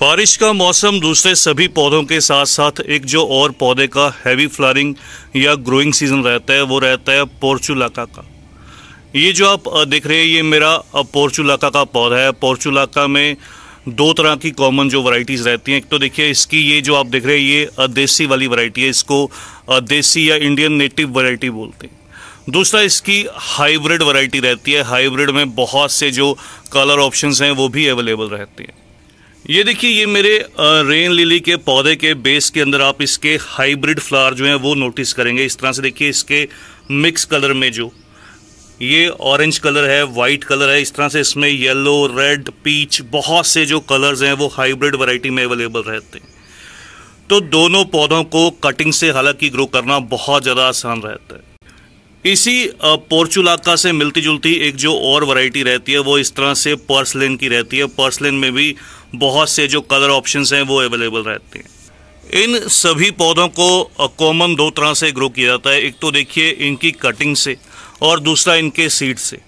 बारिश का मौसम दूसरे सभी पौधों के साथ साथ एक जो और पौधे का हैवी फ्लारिंग या ग्रोइंग सीज़न रहता है वो रहता है पोर्चुलाका का ये जो आप देख रहे हैं ये मेरा पोर्चुलाका का पौधा है पोर्चुलाका में दो तरह की कॉमन जो वैरायटीज़ रहती हैं एक तो देखिए इसकी ये जो आप देख रहे हैं ये देसी वाली वैरायटी है इसको देसी या इंडियन नेटिव वैरायटी बोलते हैं दूसरा इसकी हाइब्रिड वैरायटी रहती है हाइब्रिड में बहुत से जो कलर ऑप्शंस हैं वो भी अवेलेबल रहते हैं ये देखिए ये मेरे रेन लिली के पौधे के बेस के अंदर आप इसके हाइब्रिड फ्लावर जो है वो नोटिस करेंगे इस तरह से देखिए इसके मिक्स कलर में जो ये ऑरेंज कलर है वाइट कलर है इस तरह से इसमें येलो रेड पीच बहुत से जो कलर्स हैं वो हाइब्रिड वैरायटी में अवेलेबल रहते हैं तो दोनों पौधों को कटिंग से हालांकि ग्रो करना बहुत ज़्यादा आसान रहता है इसी पोर्चुलाका से मिलती जुलती एक जो और वैरायटी रहती है वो इस तरह से पर्सलेन की रहती है पर्सलेन में भी बहुत से जो कलर ऑप्शंस हैं वो अवेलेबल रहते हैं इन सभी पौधों को कॉमन दो तरह से ग्रो किया जाता है एक तो देखिए इनकी कटिंग से और दूसरा इनके सीड से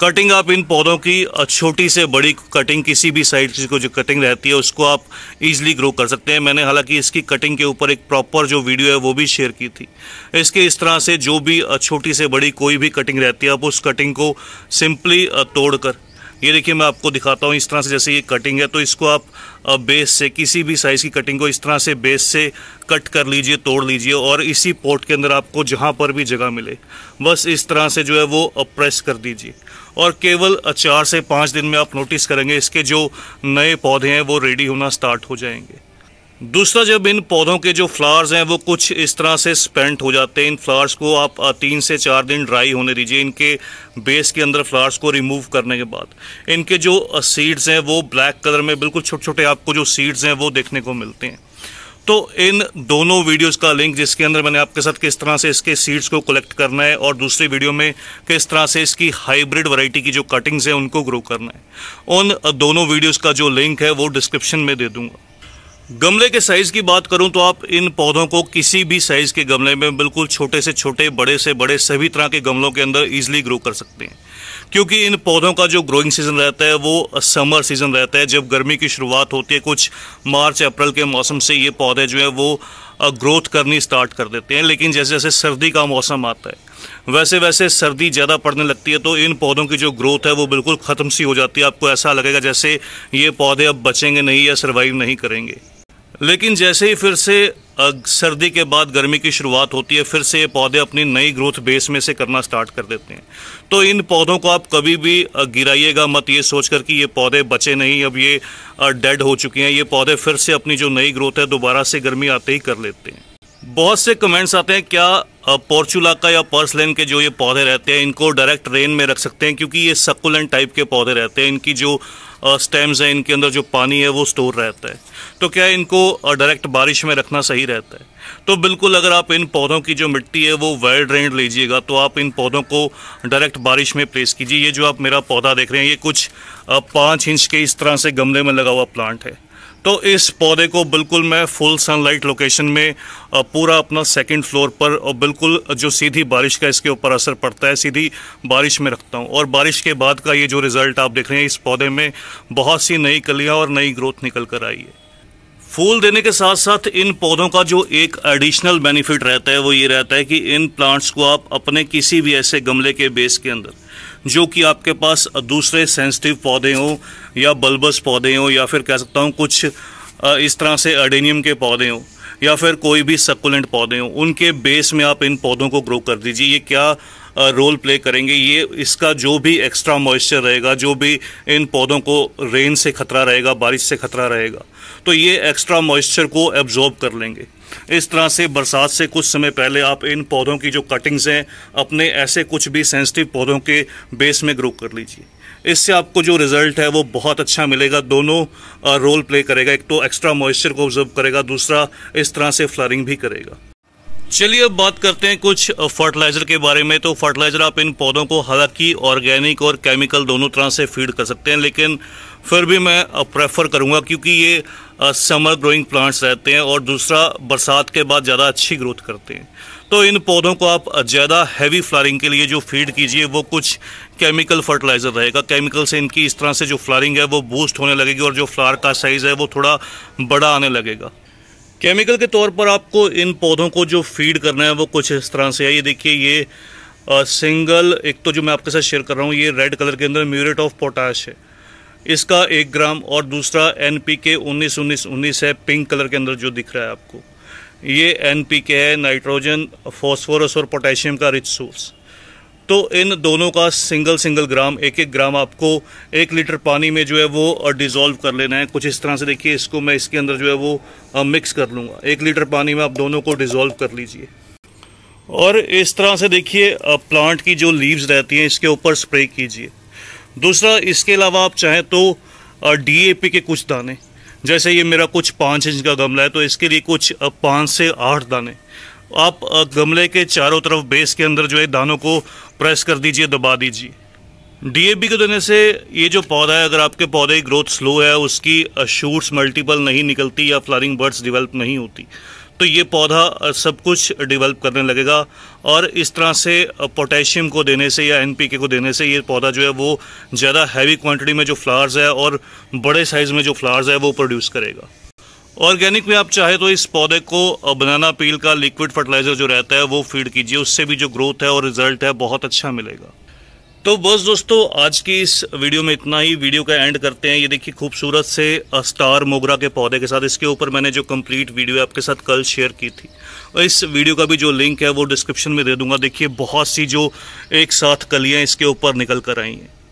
कटिंग आप इन पौधों की छोटी से बड़ी कटिंग किसी भी साइड को जो कटिंग रहती है उसको आप इजीली ग्रो कर सकते हैं मैंने हालांकि इसकी कटिंग के ऊपर एक प्रॉपर जो वीडियो है वो भी शेयर की थी इसके इस तरह से जो भी छोटी से बड़ी कोई भी कटिंग रहती है आप उस कटिंग को सिंपली तोड़कर ये देखिए मैं आपको दिखाता हूँ इस तरह से जैसे ये कटिंग है तो इसको आप बेस से किसी भी साइज़ की कटिंग को इस तरह से बेस से कट कर लीजिए तोड़ लीजिए और इसी पोर्ट के अंदर आपको जहाँ पर भी जगह मिले बस इस तरह से जो है वो प्रेस कर दीजिए और केवल चार से पाँच दिन में आप नोटिस करेंगे इसके जो नए पौधे हैं वो रेडी होना स्टार्ट हो जाएंगे दूसरा जब इन पौधों के जो फ्लावर्स हैं वो कुछ इस तरह से स्पेंट हो जाते हैं इन फ्लावर्स को आप तीन से चार दिन ड्राई होने दीजिए इनके बेस के अंदर फ्लावर्स को रिमूव करने के बाद इनके जो सीड्स हैं वो ब्लैक कलर में बिल्कुल छोटे छोटे आपको जो सीड्स हैं वो देखने को मिलते हैं तो इन दोनों वीडियोस का लिंक जिसके अंदर मैंने आपके साथ किस तरह से इसके सीड्स को कलेक्ट करना है और दूसरी वीडियो में किस तरह से इसकी हाइब्रिड वैरायटी की जो कटिंग्स हैं उनको ग्रो करना है उन दोनों वीडियोस का जो लिंक है वो डिस्क्रिप्शन में दे दूंगा गमले के साइज़ की बात करूं तो आप इन पौधों को किसी भी साइज़ के गमले में बिल्कुल छोटे से छोटे बड़े से बड़े सभी तरह के गमलों के अंदर ईजिली ग्रो कर सकते हैं क्योंकि इन पौधों का जो ग्रोइंग सीज़न रहता है वो समर सीज़न रहता है जब गर्मी की शुरुआत होती है कुछ मार्च अप्रैल के मौसम से ये पौधे जो है वो ग्रोथ करनी स्टार्ट कर देते हैं लेकिन जैसे जैसे सर्दी का मौसम आता है वैसे वैसे सर्दी ज़्यादा पड़ने लगती है तो इन पौधों की जो ग्रोथ है वो बिल्कुल ख़त्म सी हो जाती है आपको ऐसा लगेगा जैसे ये पौधे अब बचेंगे नहीं या सर्वाइव नहीं करेंगे लेकिन जैसे ही फिर से सर्दी के बाद गर्मी की शुरुआत होती है फिर से ये पौधे अपनी नई ग्रोथ बेस में से करना स्टार्ट कर देते हैं तो इन पौधों को आप कभी भी गिराइएगा मत ये सोचकर कि ये पौधे बचे नहीं अब ये डेड हो चुके हैं ये पौधे फिर से अपनी जो नई ग्रोथ है दोबारा से गर्मी आते ही कर लेते हैं बहुत से कमेंट्स आते हैं क्या पोर्चुला का या पर्सलेन के जो ये पौधे रहते हैं इनको डायरेक्ट रेन में रख सकते हैं क्योंकि ये सकुलेंट टाइप के पौधे रहते हैं इनकी जो स्टेम्स हैं इनके अंदर जो पानी है वो स्टोर रहता है तो क्या इनको डायरेक्ट बारिश में रखना सही रहता है तो बिल्कुल अगर आप इन पौधों की जो मिट्टी है वो वेल ड्रेन लीजिएगा तो आप इन पौधों को डायरेक्ट बारिश में प्लेस कीजिए ये जो आप मेरा पौधा देख रहे हैं ये कुछ पाँच इंच के इस तरह से गमले में लगा हुआ प्लांट है तो इस पौधे को बिल्कुल मैं फुल सनलाइट लोकेशन में पूरा अपना सेकंड फ्लोर पर और बिल्कुल जो सीधी बारिश का इसके ऊपर असर पड़ता है सीधी बारिश में रखता हूँ और बारिश के बाद का ये जो रिज़ल्ट आप देख रहे हैं इस पौधे में बहुत सी नई कलियाँ और नई ग्रोथ निकल कर आई है फूल देने के साथ साथ इन पौधों का जो एक एडिशनल बेनिफिट रहता है वो ये रहता है कि इन प्लांट्स को आप अपने किसी भी ऐसे गमले के बेस के अंदर जो कि आपके पास दूसरे सेंसिटिव पौधे हों या बल्बस पौधे हों या फिर कह सकता हूँ कुछ इस तरह से अडेनियम के पौधे हों या फिर कोई भी सकुलेंट पौधे हों उनके बेस में आप इन पौधों को ग्रो कर दीजिए ये क्या रोल प्ले करेंगे ये इसका जो भी एक्स्ट्रा मॉइस्चर रहेगा जो भी इन पौधों को रेन से खतरा रहेगा बारिश से खतरा रहेगा तो ये एक्स्ट्रा मॉइस्चर को एब्जॉर्ब कर लेंगे इस तरह से बरसात से कुछ समय पहले आप इन पौधों की जो कटिंग्स हैं अपने ऐसे कुछ भी सेंसिटिव पौधों के बेस में ग्रो कर लीजिए इससे आपको जो रिज़ल्ट है वो बहुत अच्छा मिलेगा दोनों रोल प्ले करेगा एक तो एक्स्ट्रा मॉइस्चर को ऑब्जर्व करेगा दूसरा इस तरह से फ्लरिंग भी करेगा चलिए अब बात करते हैं कुछ फर्टिलाइज़र के बारे में तो फर्टिलाइज़र आप इन पौधों को हालांकि ऑर्गेनिक और केमिकल दोनों तरह से फीड कर सकते हैं लेकिन फिर भी मैं प्रेफर करूँगा क्योंकि ये समर ग्रोइंग प्लांट्स रहते हैं और दूसरा बरसात के बाद ज़्यादा अच्छी ग्रोथ करते हैं तो इन पौधों को आप ज़्यादा हैवी फ्लारिंग के लिए जो फीड कीजिए वो कुछ केमिकल फर्टिलाइज़र रहेगा केमिकल से इनकी इस तरह से जो फ्लारिंग है वो बूस्ट होने लगेगी और जो फ्लार का साइज़ है वो थोड़ा बड़ा आने लगेगा केमिकल के तौर पर आपको इन पौधों को जो फीड करना है वो कुछ इस तरह से है ये देखिए ये सिंगल एक तो जो मैं आपके साथ शेयर कर रहा हूँ ये रेड कलर के अंदर म्यूरेट ऑफ पोटाश है इसका एक ग्राम और दूसरा एन पी के उन्नीस उन्नीस उन्नीस है पिंक कलर के अंदर जो दिख रहा है आपको ये एन पी के है नाइट्रोजन फॉस्फोरस और पोटेशियम का रिच सोर्स तो इन दोनों का सिंगल सिंगल ग्राम एक एक ग्राम आपको एक लीटर पानी में जो है वो डिज़ोल्व कर लेना है कुछ इस तरह से देखिए इसको मैं इसके अंदर जो है वो मिक्स कर लूँगा एक लीटर पानी में आप दोनों को डिज़ोल्व कर लीजिए और इस तरह से देखिए प्लांट की जो लीव्स रहती हैं इसके ऊपर स्प्रे कीजिए दूसरा इसके अलावा आप चाहें तो डीएपी के कुछ दाने जैसे ये मेरा कुछ पाँच इंच का गमला है तो इसके लिए कुछ पाँच से आठ दाने आप गमले के चारों तरफ बेस के अंदर जो है दानों को प्रेस कर दीजिए दबा दीजिए डीएपी को देने से ये जो पौधा है अगर आपके पौधे की ग्रोथ स्लो है उसकी शूट्स मल्टीपल नहीं निकलती या फ्लारिंग बर्ड्स डिवेल्प नहीं होती तो ये पौधा सब कुछ डेवलप करने लगेगा और इस तरह से पोटेशियम को देने से या एनपीके को देने से ये पौधा जो है वो ज़्यादा हैवी क्वांटिटी में जो फ्लावर्स है और बड़े साइज़ में जो फ्लावर्स है वो प्रोड्यूस करेगा ऑर्गेनिक में आप चाहे तो इस पौधे को बनाना पील का लिक्विड फर्टिलाइज़र जो रहता है वो फीड कीजिए उससे भी जो ग्रोथ है और रिजल्ट है बहुत अच्छा मिलेगा तो बस दोस्तों आज की इस वीडियो में इतना ही वीडियो का एंड करते हैं ये देखिए खूबसूरत से स्टार मोगरा के पौधे के साथ इसके ऊपर मैंने जो कंप्लीट वीडियो आपके साथ कल शेयर की थी और इस वीडियो का भी जो लिंक है वो डिस्क्रिप्शन में दे दूंगा देखिए बहुत सी जो एक साथ कलियाँ इसके ऊपर निकल कर आई हैं